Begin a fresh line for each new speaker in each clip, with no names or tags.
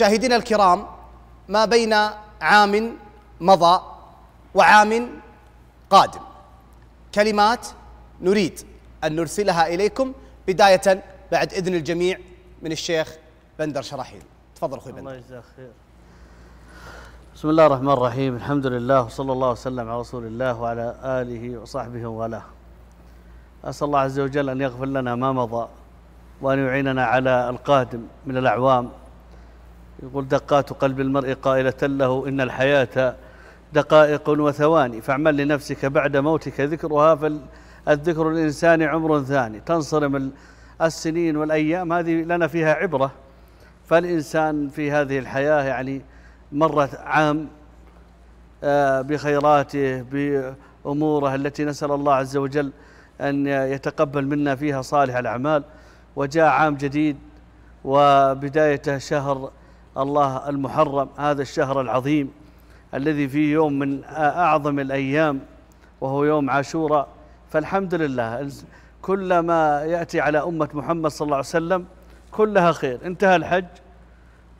مشاهدينا الكرام ما بين عام مضى وعام قادم كلمات نريد ان نرسلها اليكم بدايه بعد اذن الجميع من الشيخ بندر شراحيل تفضل اخوي بندر الله يجزاك خير
بسم الله الرحمن الرحيم الحمد لله وصلى الله وسلم على رسول الله وعلى اله وصحبه وله اسال الله عز وجل ان يغفر لنا ما مضى وان يعيننا على القادم من الاعوام يقول دقات قلب المرء قائلة له إن الحياة دقائق وثواني فاعمل لنفسك بعد موتك ذكرها فالذكر الإنسان عمر ثاني تنصرم السنين والأيام هذه لنا فيها عبرة فالإنسان في هذه الحياة يعني مرت عام آه، بخيراته بأموره التي نسأل الله عز وجل أن يتقبل منا فيها صالح الأعمال وجاء عام جديد وبدايته شهر الله المحرم هذا الشهر العظيم الذي فيه يوم من أعظم الأيام وهو يوم عاشوراء فالحمد لله كل ما يأتي على أمة محمد صلى الله عليه وسلم كلها خير انتهى الحج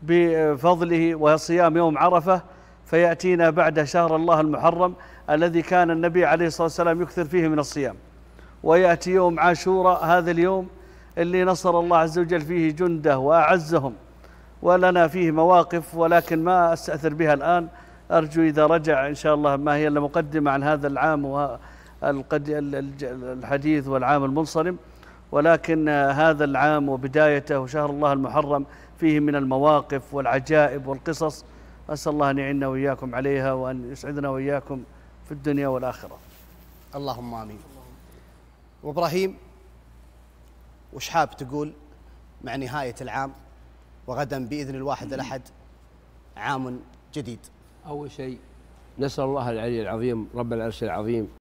بفضله وصيام يوم عرفة فيأتينا بعد شهر الله المحرم الذي كان النبي عليه الصلاة والسلام يكثر فيه من الصيام ويأتي يوم عاشوراء هذا اليوم اللي نصر الله عز وجل فيه جنده وأعزهم ولنا فيه مواقف ولكن ما استاثر بها الان ارجو اذا رجع ان شاء الله ما هي الا مقدمه عن هذا العام الحديث والعام المنصرم ولكن هذا العام وبدايته وشهر الله المحرم فيه من المواقف والعجائب والقصص اسال الله ان يعيننا واياكم عليها وان يسعدنا واياكم في
الدنيا والاخره. اللهم امين. وابراهيم وش حاب تقول مع نهايه العام؟ وغدا باذن الواحد الاحد عام جديد اول شيء نسال الله العلي العظيم رب العرش العظيم